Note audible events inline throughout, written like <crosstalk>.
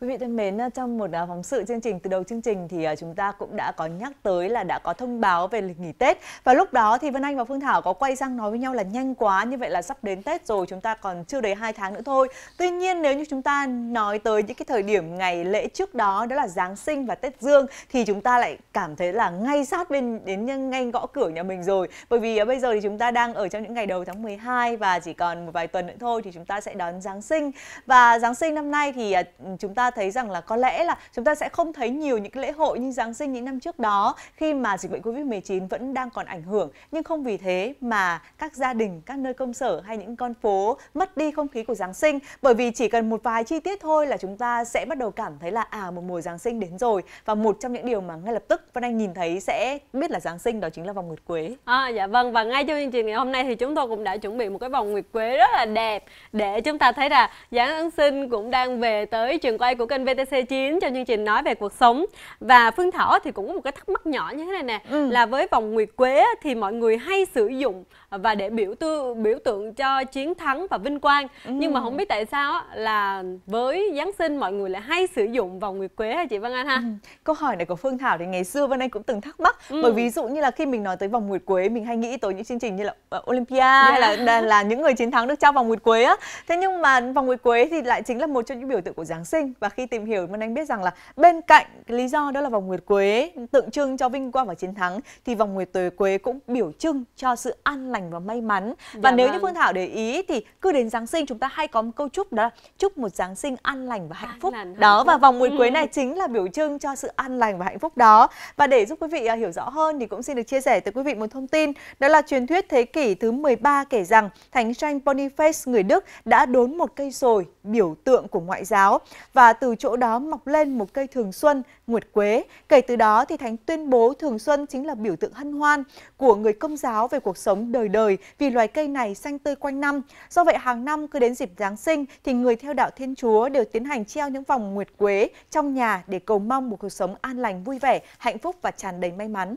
Quý vị thân mến, ờ, trong một ờ, phóng sự chương trình từ đầu chương trình thì ờ, chúng ta cũng đã có nhắc tới là đã có thông báo về lịch nghỉ Tết và lúc đó thì Vân Anh và Phương Thảo có quay sang nói với nhau là nhanh quá như vậy là sắp đến Tết rồi chúng ta còn chưa đầy 2 tháng nữa thôi. Tuy nhiên nếu như chúng ta nói tới những cái thời điểm ngày lễ trước đó đó là Giáng sinh và Tết Dương thì chúng ta lại cảm thấy là ngay sát bên đến ngay gõ cửa nhà mình rồi bởi vì bây giờ thì chúng ta đang ở trong những ngày đầu tháng 12 và chỉ còn một vài tuần nữa thôi thì chúng ta sẽ đón Giáng sinh và Giáng sinh năm nay thì chúng ta ta thấy rằng là có lẽ là chúng ta sẽ không thấy nhiều những cái lễ hội như Giáng sinh những năm trước đó khi mà dịch bệnh Covid-19 vẫn đang còn ảnh hưởng nhưng không vì thế mà các gia đình, các nơi công sở hay những con phố mất đi không khí của Giáng sinh bởi vì chỉ cần một vài chi tiết thôi là chúng ta sẽ bắt đầu cảm thấy là à một mùa Giáng sinh đến rồi và một trong những điều mà ngay lập tức Vân Anh nhìn thấy sẽ biết là Giáng sinh đó chính là vòng nguyệt quế. À, dạ vâng và ngay trong chương trình ngày hôm nay thì chúng tôi cũng đã chuẩn bị một cái vòng nguyệt quế rất là đẹp để chúng ta thấy là Giáng sinh cũng đang về tới trường quay của kênh VTC9 trong chương trình nói về cuộc sống và Phương Thảo thì cũng có một cái thắc mắc nhỏ như thế này nè ừ. là với vòng nguyệt quế thì mọi người hay sử dụng và để biểu tư biểu tượng cho chiến thắng và vinh quang ừ. nhưng mà không biết tại sao là với giáng sinh mọi người lại hay sử dụng vòng nguyệt quế hả chị Vân Anh ha ừ. câu hỏi này của Phương Thảo thì ngày xưa Vân Anh cũng từng thắc mắc ừ. bởi ví dụ như là khi mình nói tới vòng nguyệt quế mình hay nghĩ tới những chương trình như là ờ, Olympia yeah. hay dạ. là, là là những người chiến thắng được trao vòng nguyệt quế á thế nhưng mà vòng nguyệt quế thì lại chính là một trong những biểu tượng của giáng sinh và khi tìm hiểu Vân Anh biết rằng là bên cạnh lý do đó là vòng nguyệt quế tượng trưng cho vinh quang và chiến thắng thì vòng nguyệt quế cũng biểu trưng cho sự an lành lành và may mắn. Và dạ nếu vâng. như Phương Thảo để ý thì cứ đến Giáng sinh chúng ta hay có một câu chúc đó là chúc một Giáng sinh an lành và hạnh phúc. Lành, hạnh đó và vòng mùi cuối ừ. này chính là biểu trưng cho sự an lành và hạnh phúc đó. Và để giúp quý vị à, hiểu rõ hơn thì cũng xin được chia sẻ tới quý vị một thông tin đó là truyền thuyết thế kỷ thứ 13 kể rằng thánh Saint Boniface người Đức đã đốn một cây sồi biểu tượng của ngoại giáo và từ chỗ đó mọc lên một cây thường xuân Nguyệt Quế. Kể từ đó thì Thánh tuyên bố Thường Xuân chính là biểu tượng hân hoan của người công giáo về cuộc sống đời đời vì loài cây này xanh tươi quanh năm. Do vậy hàng năm cứ đến dịp Giáng sinh thì người theo đạo Thiên Chúa đều tiến hành treo những vòng Nguyệt Quế trong nhà để cầu mong một cuộc sống an lành, vui vẻ, hạnh phúc và tràn đầy may mắn.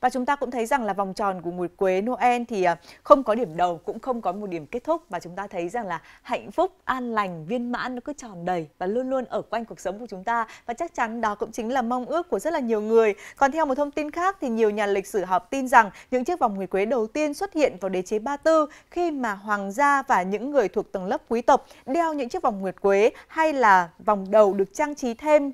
Và chúng ta cũng thấy rằng là vòng tròn của nguyệt quế Noel thì à, không có điểm đầu cũng không có một điểm kết thúc mà chúng ta thấy rằng là hạnh phúc, an lành, viên mãn nó cứ tròn đầy và luôn luôn ở quanh cuộc sống của chúng ta và chắc chắn đó cũng chính là mong ước của rất là nhiều người. Còn theo một thông tin khác thì nhiều nhà lịch sử học tin rằng những chiếc vòng nguyệt quế đầu tiên xuất hiện vào đế chế Ba Tư khi mà hoàng gia và những người thuộc tầng lớp quý tộc đeo những chiếc vòng nguyệt quế hay là vòng đầu được trang trí thêm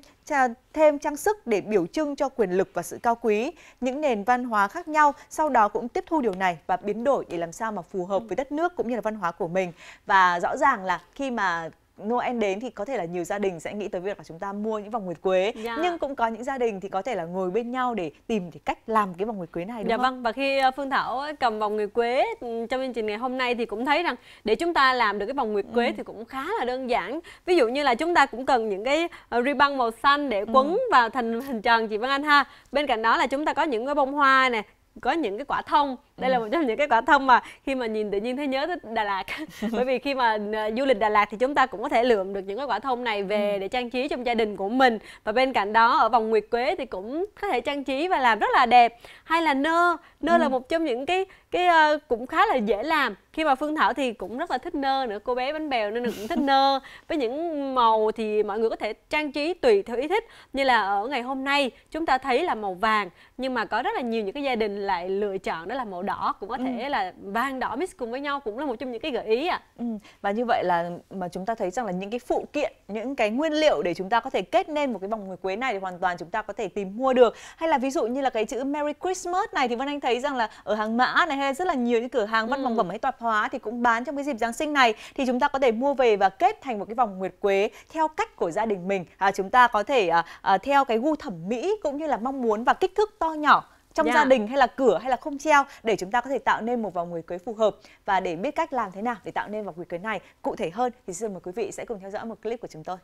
thêm trang sức để biểu trưng cho quyền lực và sự cao quý. Những nền văn hóa khác nhau sau đó cũng tiếp thu điều này và biến đổi để làm sao mà phù hợp ừ. với đất nước cũng như là văn hóa của mình. Và rõ ràng là khi mà Noel đến thì có thể là nhiều gia đình sẽ nghĩ tới việc là chúng ta mua những vòng nguyệt quế yeah. Dạ. nhưng cũng có những gia đình thì có thể là ngồi bên nhau để tìm cái cách làm cái vòng nguyệt quế này đúng dạ, không? vâng và khi ờ, Phương Thảo cầm vòng nguyệt quế ừ, trong chương trình ngày hôm nay thì cũng thấy rằng để chúng ta làm được cái vòng nguyệt quế ừ. thì cũng khá là đơn giản ví dụ như là chúng ta cũng cần những cái ờ, ribbon màu xanh để ừ. quấn ừ. vào thành hình tròn chị Vân Anh ha bên cạnh đó là chúng ta có những cái bông hoa nè có những cái quả thông đây là một trong những cái quả thông mà khi mà nhìn tự nhiên thấy nhớ tới Đà Lạt <laughs> bởi vì khi mà ờ, du lịch Đà Lạt thì chúng ta cũng có thể lượm được những cái quả thông này về ừ. để trang trí trong gia đình của mình và bên cạnh đó ở vòng nguyệt quế thì cũng có thể trang trí và làm rất là đẹp hay là nơ nơ ừ. là một trong những cái cái uh, cũng khá là dễ làm khi mà phương thảo thì cũng rất là thích nơ nữa cô bé bánh bèo nên là cũng thích nơ với những màu thì mọi người có thể trang trí tùy theo ý thích như là ở ngày hôm nay chúng ta thấy là màu vàng nhưng mà có rất là nhiều những cái gia đình lại lựa chọn đó là màu đỏ cũng có ừ. thể là vàng đỏ mix cùng với nhau cũng là một trong những cái gợi ý ạ. À. Ừ. Và như vậy là mà chúng ta thấy rằng là những cái phụ kiện, những cái nguyên liệu để chúng ta có thể kết nên một cái vòng nguyệt quế này thì hoàn toàn chúng ta có thể tìm mua được. Hay là ví dụ như là cái chữ Merry Christmas này thì Vân Anh thấy rằng là ở hàng mã này hay là rất là nhiều những cửa hàng văn ừ. phòng phẩm hay tạp hóa thì cũng bán trong cái dịp Giáng sinh này thì chúng ta có thể mua về và kết thành một cái vòng nguyệt quế theo cách của gia đình mình. À, chúng ta có thể à, à, theo cái gu thẩm mỹ cũng như là mong muốn và kích thước to nhỏ trong yeah. gia đình hay là cửa hay là không treo để chúng ta có thể tạo nên một vòng nguyệt quế phù hợp và để biết cách làm thế nào để tạo nên vòng nguyệt quế này cụ thể hơn thì xin mời quý vị sẽ cùng theo dõi một clip của chúng tôi.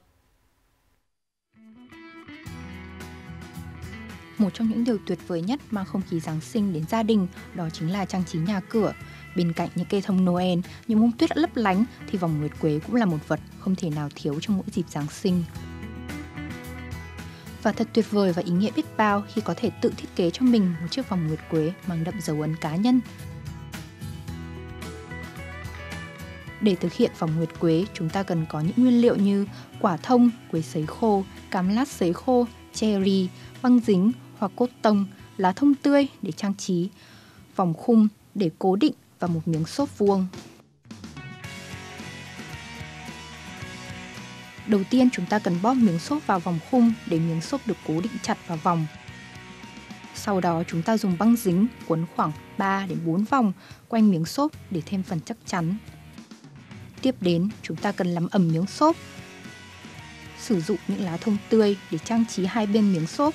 Một trong những điều tuyệt vời nhất mang không khí Giáng sinh đến gia đình đó chính là trang trí nhà cửa. Bên cạnh những cây thông Noel, những bông tuyết lấp lánh thì vòng nguyệt quế cũng là một vật không thể nào thiếu trong mỗi dịp Giáng sinh. Và thật tuyệt vời và ý nghĩa biết bao khi có thể tự thiết kế cho mình một chiếc vòng nguyệt quế mang đậm dấu ấn cá nhân. Để thực hiện vòng nguyệt quế, chúng ta cần có những nguyên liệu như quả thông, quế sấy khô, cám lát sấy khô, cherry, băng dính, hoặc cốt tông, lá thông tươi để trang trí, vòng khung để cố định và một miếng xốp vuông Đầu tiên chúng ta cần bóp miếng xốp vào vòng khung để miếng xốp được cố định chặt vào vòng. Sau đó chúng ta dùng băng dính cuốn khoảng 3 đến 4 vòng quanh miếng xốp để thêm phần chắc chắn. Tiếp đến, chúng ta cần làm ẩm miếng xốp. Sử dụng những lá thông tươi để trang trí hai bên miếng xốp.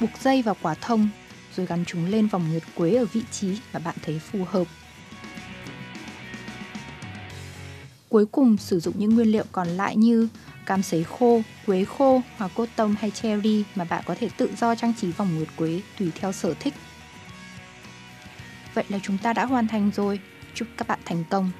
Buộc dây vào quả thông rồi gắn chúng lên vòng nguyệt quế ở vị trí mà bạn thấy phù hợp Cuối cùng sử dụng những nguyên liệu còn lại như cam sấy khô, quế khô, hoặc cốt tông hay cherry mà bạn có thể tự do trang trí vòng nguyệt quế tùy theo sở thích. Vậy là chúng ta đã hoàn thành rồi. Chúc các bạn thành công!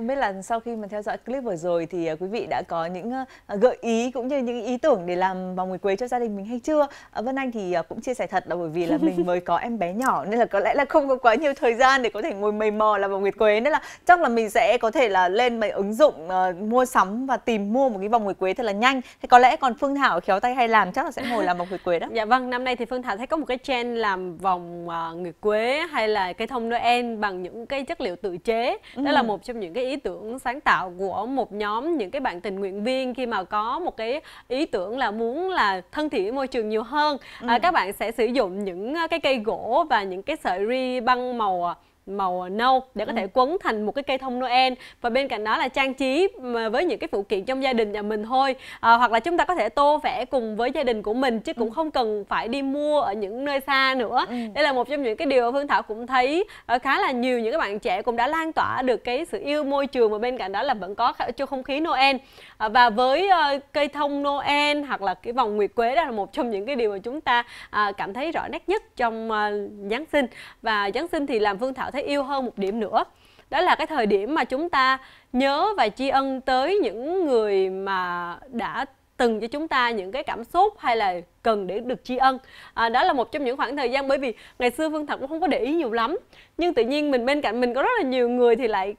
Không biết là sau khi mà theo dõi clip vừa rồi thì à, quý vị đã có những à, gợi ý cũng như những ý tưởng để làm vòng nguyệt quế cho gia đình mình hay chưa? À, Vân Anh thì cũng chia sẻ thật là bởi vì là mình <laughs> mới có em bé nhỏ nên là có lẽ là không có quá nhiều thời gian để có thể ngồi mầy mò làm vòng nguyệt quế nên là chắc là mình sẽ có thể là lên mấy ứng dụng uh, mua sắm và tìm mua một cái vòng nguyệt quế thật là nhanh. Thì có lẽ còn Phương Thảo khéo tay hay làm chắc là sẽ ngồi làm vòng nguyệt quế đó. Dạ vâng, năm nay thì Phương Thảo thấy có một cái trend làm vòng uh, nguyệt quế hay là cây thông Noel bằng những cái chất liệu tự chế. Đó ừ. là một trong những cái ý tưởng sáng tạo của một nhóm những cái bạn tình nguyện viên khi mà có một cái ý tưởng là muốn là thân thiện với môi trường nhiều hơn à, ừ. à, các bạn sẽ sử dụng những à, cái cây gỗ và những cái sợi ri băng màu à, màu nâu để có ừ. thể quấn thành một cái cây thông Noel và bên cạnh đó là trang trí với những cái phụ kiện trong gia đình nhà mình thôi à, hoặc là chúng ta có thể tô vẽ cùng với gia đình của mình chứ cũng ừ. không cần phải đi mua ở những nơi xa nữa ừ. đây là một trong những cái điều Phương Thảo cũng thấy ờ, khá là nhiều những các bạn trẻ cũng đã lan tỏa được cái sự yêu môi trường và bên cạnh đó là vẫn có cho không khí Noel à, và với ờ, cây thông Noel hoặc là cái vòng nguyệt quế đó là một trong những cái điều mà chúng ta à, cảm thấy rõ nét nhất trong ờ, Giáng sinh và Giáng sinh thì làm Phương Thảo thấy thấy yêu hơn một điểm nữa đó là cái thời điểm mà chúng ta nhớ và tri ân tới những người mà đã từng cho chúng ta những cái cảm xúc hay là cần để được tri ân à, đó là một trong những khoảng thời gian bởi vì ngày xưa phương thật cũng không có để ý nhiều lắm nhưng tự nhiên mình bên cạnh mình có rất là nhiều người thì lại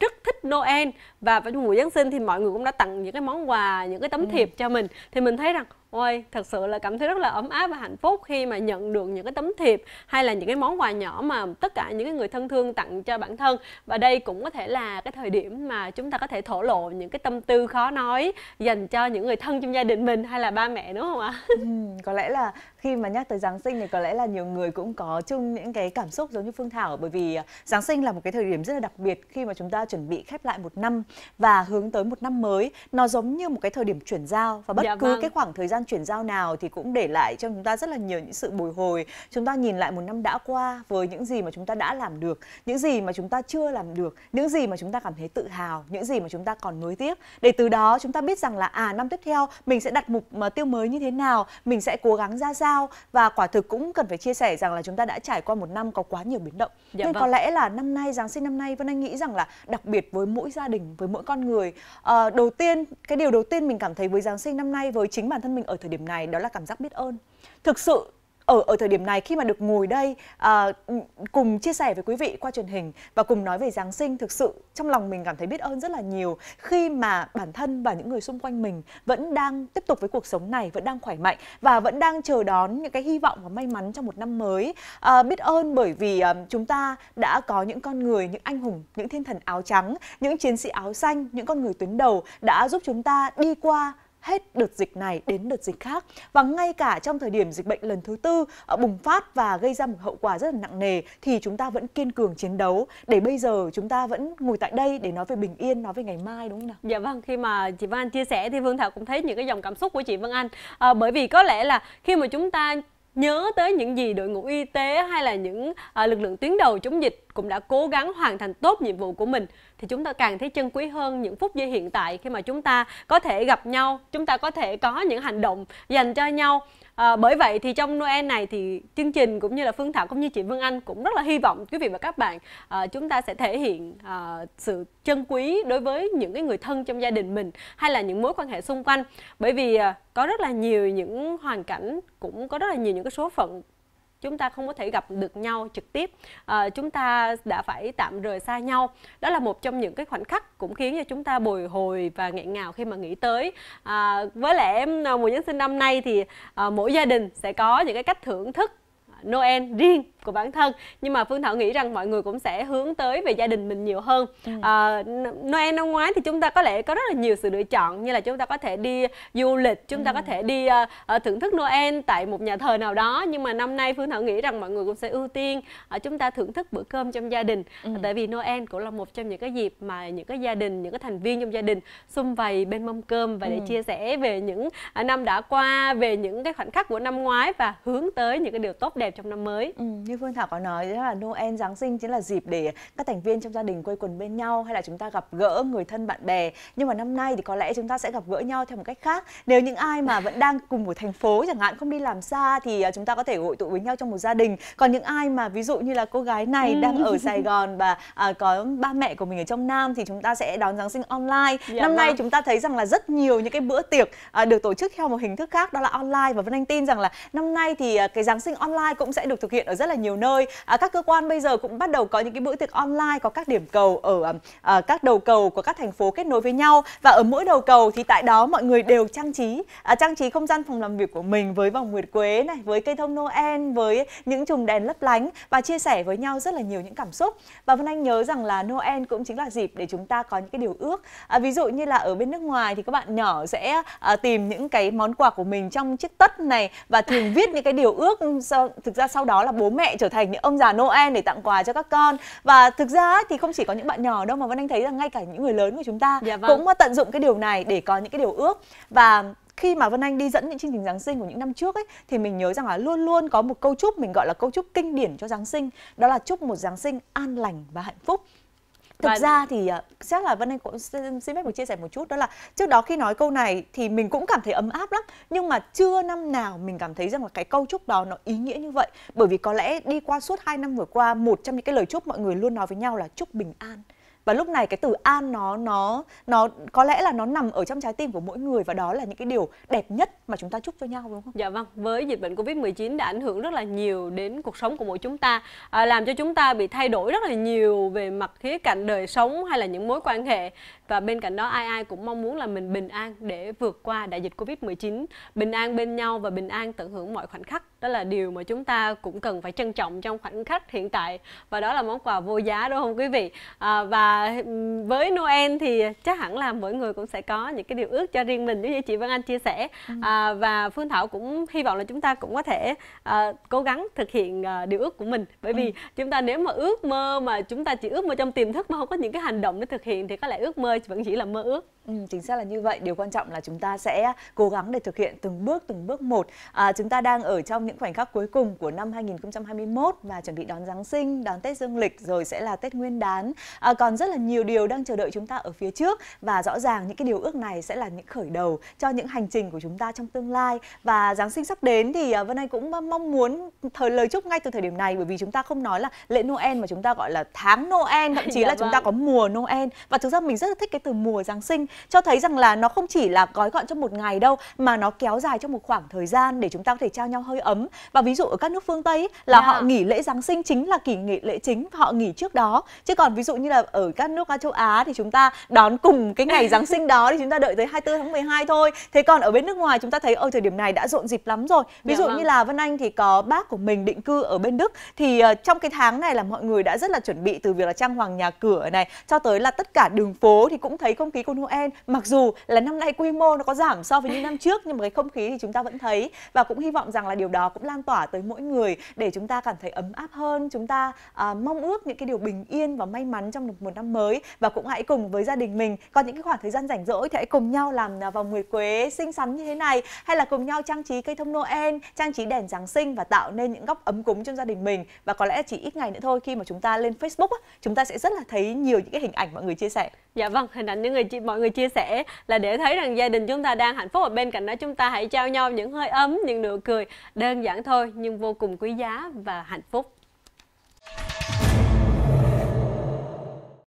rất thích Noel và vào mùa Giáng sinh thì mọi người cũng đã tặng những cái món quà những cái tấm ừ. thiệp ừ. cho mình thì mình thấy rằng Ôi, thật sự là cảm thấy rất là ấm áp và hạnh phúc khi mà nhận được những cái tấm thiệp hay là những cái món quà nhỏ mà tất cả những cái người thân thương tặng cho bản thân. Và đây cũng có thể là cái thời điểm mà chúng ta có thể thổ lộ những cái tâm tư khó nói dành cho những người thân trong gia đình mình hay là ba mẹ đúng không ạ? Ừ, có lẽ là khi mà nhắc tới Giáng sinh thì có lẽ là nhiều người cũng có chung những cái cảm xúc giống như Phương Thảo bởi vì à, Giáng sinh là một cái thời điểm rất là đặc biệt khi mà chúng ta chuẩn bị khép lại một năm và hướng tới một năm mới. Nó giống như một cái thời điểm chuyển giao và bất dạ, cứ vâng. cái khoảng thời gian chuyển giao nào thì cũng để lại cho chúng ta rất là nhiều những sự bồi hồi. Chúng ta nhìn lại một năm đã qua với những gì mà chúng ta đã làm được, những gì mà chúng ta chưa làm được, những gì mà chúng ta cảm thấy tự hào, những gì mà chúng ta còn nối tiếp để từ đó chúng ta biết rằng là à năm tiếp theo mình sẽ đặt mục à, tiêu mới như thế nào, mình sẽ cố gắng ra sao cao và quả thực cũng cần phải chia sẻ rằng là chúng ta đã trải qua một năm có quá nhiều biến động dạ, nên vâng. có lẽ là năm nay giáng sinh năm nay Vân Anh nghĩ rằng là đặc biệt với mỗi gia đình với mỗi con người à, đầu tiên cái điều đầu tiên mình cảm thấy với giáng sinh năm nay với chính bản thân mình ở thời điểm này đó là cảm giác biết ơn thực sự ở ở thời điểm này khi mà được ngồi đây à, cùng chia sẻ với quý vị qua truyền hình và cùng nói về Giáng sinh thực sự trong lòng mình cảm thấy biết ơn rất là nhiều khi mà bản thân và những người xung quanh mình vẫn đang tiếp tục với cuộc sống này vẫn đang khỏe mạnh và vẫn đang chờ đón những cái hy vọng và may mắn trong một năm mới à, biết ơn bởi vì à, chúng ta đã có những con người những anh hùng những thiên thần áo trắng những chiến sĩ áo xanh những con người tuyến đầu đã giúp chúng ta đi qua hết đợt dịch này đến đợt dịch khác và ngay cả trong thời điểm dịch bệnh lần thứ tư ờ, bùng phát và gây ra một hậu quả rất là nặng nề thì chúng ta vẫn kiên cường chiến đấu để bây giờ chúng ta vẫn ngồi tại đây để nói về bình yên nói về ngày mai đúng không nào dạ vâng khi mà chị Vân Anh chia sẻ thì Vương Thảo cũng thấy những cái dòng cảm xúc của chị Vân Anh à, bởi vì có lẽ là khi mà chúng ta nhớ tới những gì đội ngũ y tế hay là những à, lực lượng tuyến đầu chống dịch cũng đã cố gắng hoàn thành tốt nhiệm vụ của mình thì chúng ta càng thấy chân quý hơn những phút giây hiện tại khi mà chúng ta có thể gặp nhau chúng ta có thể có những hành động dành cho nhau À, bởi vậy thì trong Noel này thì chương trình cũng như là Phương Thảo cũng như chị Vân Anh cũng rất là hy vọng quý vị và các bạn à, chúng ta sẽ thể hiện à, sự chân quý đối với những cái người thân trong gia đình mình hay là những mối quan hệ xung quanh bởi vì à, có rất là nhiều những hoàn cảnh cũng có rất là nhiều những cái số phận chúng ta không có thể gặp được nhau trực tiếp à, chúng ta đã phải tạm rời xa nhau đó là một trong những cái khoảnh khắc cũng khiến cho chúng ta bồi hồi và nghẹn ngào khi mà nghĩ tới à, với em ờ, mùa giáng sinh năm nay thì à, mỗi gia đình sẽ có những cái cách thưởng thức Noel riêng của bản thân nhưng mà Phương Thảo nghĩ rằng mọi người cũng sẽ hướng tới về gia đình mình nhiều hơn ừ. à, Noel năm ngoái thì chúng ta có lẽ có rất là nhiều sự lựa chọn như là chúng ta có thể đi uh, du lịch chúng ta có ừ. thể đi uh, uh, thưởng thức Noel tại một nhà thờ nào đó nhưng mà năm nay Phương Thảo nghĩ rằng mọi người cũng sẽ ưu tiên uh, chúng ta thưởng thức bữa cơm trong gia đình ừ. tại vì Noel cũng là một trong những cái dịp mà những cái gia đình những cái thành viên trong gia đình xung vầy bên mâm cơm và để ừ. chia sẻ về những uh, năm đã qua về những cái khoảnh khắc của năm ngoái và hướng tới những cái điều tốt đẹp trong năm mới. Ừ, như Phương Thảo có nói đó là Noel, Giáng sinh chính là dịp để các thành viên trong gia đình quây quần bên nhau hay là chúng ta gặp gỡ người thân bạn bè. Nhưng mà năm nay thì có lẽ chúng ta sẽ gặp gỡ nhau theo một cách khác. Nếu những ai mà vẫn đang cùng một thành phố chẳng hạn không đi làm xa thì à, chúng ta có thể hội tụ với nhau trong một gia đình. Còn những ai mà ví dụ như là cô gái này ừ. đang ở <laughs> Sài Gòn và à, có ba mẹ của mình ở trong Nam thì chúng ta sẽ đón Giáng sinh online. Dạ, năm nay vâng. chúng ta thấy rằng là rất nhiều những cái bữa tiệc à, được tổ chức theo một hình thức khác đó là online và Vân Anh tin rằng là năm nay thì à, cái Giáng sinh online cũng cũng sẽ được thực hiện ở rất là nhiều nơi à, các cơ quan bây giờ cũng bắt đầu có những cái bữa tiệc online có các điểm cầu ở à, à, các đầu cầu của các thành phố kết nối với nhau và ở mỗi đầu cầu thì tại đó mọi người đều trang trí à, trang trí không gian phòng làm việc của mình với vòng nguyệt quế này với cây thông noel với những chùm đèn lấp lánh và chia sẻ với nhau rất là nhiều những cảm xúc và vân anh nhớ rằng là noel cũng chính là dịp để chúng ta có những cái điều ước à, ví dụ như là ở bên nước ngoài thì các bạn nhỏ sẽ à, tìm những cái món quà của mình trong chiếc tất này và thường viết những cái điều ước do, ừ, thực thực ra sau đó là bố mẹ trở thành những ông già Noel để tặng quà cho các con và thực ra thì không chỉ có những bạn nhỏ đâu mà Vân Anh thấy rằng ngay cả những người lớn của chúng ta dạ vâng. cũng tận dụng cái điều này để có những cái điều ước và khi mà Vân Anh đi dẫn những chương trình Giáng sinh của những năm trước ấy thì mình nhớ rằng là luôn luôn có một câu chúc mình gọi là câu chúc kinh điển cho Giáng sinh đó là chúc một Giáng sinh an lành và hạnh phúc Thực và... ra thì ờ, chắc là Vân Anh cũng xin, phép được chia sẻ một chút đó là trước đó khi nói câu này thì mình cũng cảm thấy ấm áp lắm nhưng mà chưa năm nào mình cảm thấy rằng là cái câu chúc đó nó ý nghĩa như vậy bởi vì có lẽ đi qua suốt hai năm vừa qua một trong những cái lời chúc mọi người luôn nói với nhau là chúc bình an và lúc này cái từ an nó nó nó có lẽ là nó nằm ở trong trái tim của mỗi người và đó là những cái điều đẹp nhất mà chúng ta chúc cho nhau đúng không? Dạ vâng, với dịch bệnh Covid-19 đã ảnh hưởng rất là nhiều đến cuộc sống của mỗi chúng ta, à, làm cho chúng ta bị thay đổi rất là nhiều về mặt khía cạnh đời sống hay là những mối quan hệ và bên cạnh đó ai ai cũng mong muốn là mình bình an để vượt qua đại dịch Covid-19, bình an bên nhau và bình an tận hưởng mọi khoảnh khắc đó là điều mà chúng ta cũng cần phải trân trọng trong khoảnh khắc hiện tại và đó là món quà vô giá đúng không quý vị à, và với Noel thì chắc hẳn là mỗi người cũng sẽ có những cái điều ước cho riêng mình giống như chị Vân Anh chia sẻ vâng. à, và Phương Thảo cũng hy vọng là chúng ta cũng có thể à, cố gắng thực hiện à, điều ước của mình bởi vì ừ. chúng ta nếu mà ước mơ mà chúng ta chỉ ước mơ trong tiềm thức mà không có những cái hành động để thực hiện thì có lẽ ước mơ vẫn chỉ là mơ ước Ừ, chính xác là như vậy điều quan trọng là chúng ta sẽ cố gắng để thực hiện từng bước từng bước một à, chúng ta đang ở trong những những khoảnh khắc cuối cùng của năm 2021 và chuẩn bị đón Giáng sinh, đón Tết Dương lịch rồi sẽ là Tết Nguyên đán. À, còn rất là nhiều điều đang chờ đợi chúng ta ở phía trước và rõ ràng những cái điều ước này sẽ là những khởi đầu cho những hành trình của chúng ta trong tương lai và Giáng sinh sắp đến thì à, Vân Anh cũng mong muốn thời lời chúc ngay từ thời điểm này bởi vì chúng ta không nói là lễ Noel mà chúng ta gọi là tháng Noel thậm chí <laughs> dạ là vâng. chúng ta vâng. có mùa Noel và thực ra mình rất là thích cái từ mùa Giáng sinh cho thấy rằng là nó không chỉ là gói gọn trong một ngày đâu mà nó kéo dài trong một khoảng thời gian để chúng ta có thể trao nhau hơi ấm và ví dụ ở các nước phương tây là yeah. Dạ. họ nghỉ lễ giáng sinh chính là kỳ nghỉ lễ chính họ nghỉ trước đó chứ còn ví dụ như là ở các nước châu á thì chúng ta đón cùng cái ngày giáng sinh đó thì chúng ta đợi tới 24 tháng 12 thôi thế còn ở bên nước ngoài chúng ta thấy ở thời điểm này đã rộn dịp lắm rồi ví dạ dụ yeah. Vâng. như là vân anh thì có bác của mình định cư ở bên đức thì ờ, trong cái tháng này là mọi người đã rất là chuẩn bị từ việc là trang hoàng nhà cửa này cho tới là tất cả đường phố thì cũng thấy không khí của noel mặc dù là năm nay quy mô nó có giảm so với những năm trước nhưng mà cái không khí thì chúng ta vẫn thấy và cũng hy vọng rằng là điều đó cũng lan tỏa tới mỗi người để chúng ta cảm thấy ấm áp hơn chúng ta à, mong ước những cái điều bình yên và may mắn trong một năm mới và cũng hãy cùng với gia đình mình có những cái khoảng thời gian rảnh rỗi thì hãy cùng nhau làm à, vòng nguyệt quế xinh xắn như thế này hay là cùng nhau trang trí cây thông Noel trang trí đèn Giáng sinh và tạo nên những góc ấm cúng trong gia đình mình và có lẽ chỉ ít ngày nữa thôi khi mà chúng ta lên Facebook chúng ta sẽ rất là thấy nhiều những cái hình ảnh mọi người chia sẻ dạ vâng hình ảnh những người chị mọi người chia sẻ là để thấy rằng gia đình chúng ta đang hạnh phúc và bên cạnh đó chúng ta hãy trao nhau những hơi ấm những nụ cười đơn Đơn giản thôi nhưng vô cùng quý giá và hạnh phúc.